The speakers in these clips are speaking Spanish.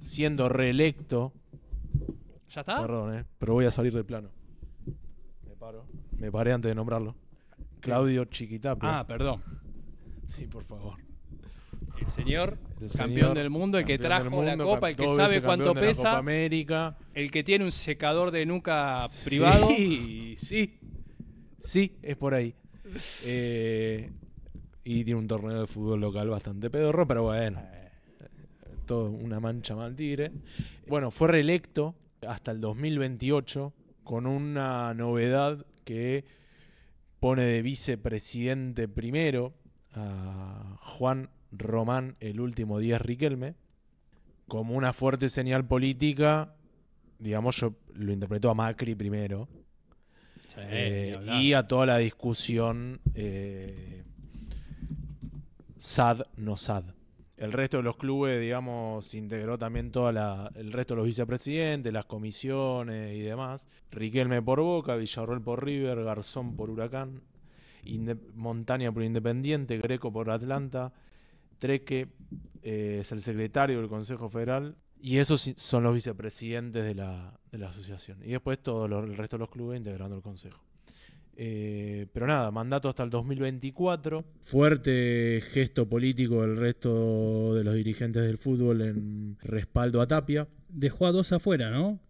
siendo reelecto. ¿Ya está? Perdón, eh, pero voy a salir del plano. Me paro. Me paré antes de nombrarlo. Claudio Chiquitapia. Ah, perdón. Sí, por favor. El señor, campeón del mundo, el que trajo la copa, el que sabe cuánto pesa. América. El que tiene un secador de nuca privado. Sí, sí. Sí, es por ahí. Eh, y tiene un torneo de fútbol local bastante pedorro, pero bueno. Eh, una mancha mal tigre. Bueno, fue reelecto hasta el 2028 con una novedad que pone de vicepresidente primero a Juan Román, el último día Riquelme, como una fuerte señal política, digamos, yo lo interpreto a Macri primero, eh, y a toda la discusión eh, SAD, no SAD el resto de los clubes, digamos, se integró también toda la, el resto de los vicepresidentes, las comisiones y demás. Riquelme por Boca, Villarroel por River, Garzón por Huracán, Montaña por Independiente, Greco por Atlanta, Treque eh, es el secretario del Consejo Federal, y esos son los vicepresidentes de la, de la asociación. Y después todo el resto de los clubes integrando el consejo. Eh, pero nada, mandato hasta el 2024. Fuerte gesto político del resto de los dirigentes del fútbol en respaldo a Tapia. Dejó a dos afuera, ¿no?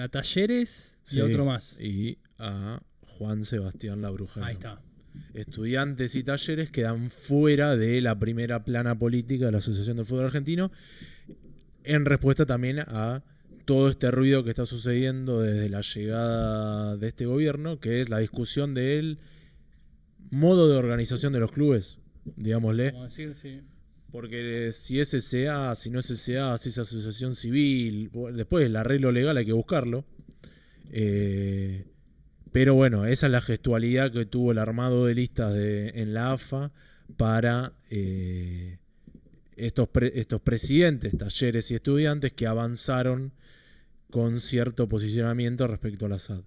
a Talleres y otro más. Y a Juan Sebastián Labrujano. Ahí está. Estudiantes y talleres quedan fuera de la primera plana política de la Asociación del Fútbol Argentino en respuesta también a todo este ruido que está sucediendo desde la llegada de este gobierno, que es la discusión del modo de organización de los clubes, digámosle. Porque si es SA, si no es SA, si es asociación civil, después el arreglo legal hay que buscarlo. Eh, pero bueno, esa es la gestualidad que tuvo el armado de listas de, en la AFA para eh, estos, estos presidentes, talleres y estudiantes que avanzaron con cierto posicionamiento respecto a la SAD.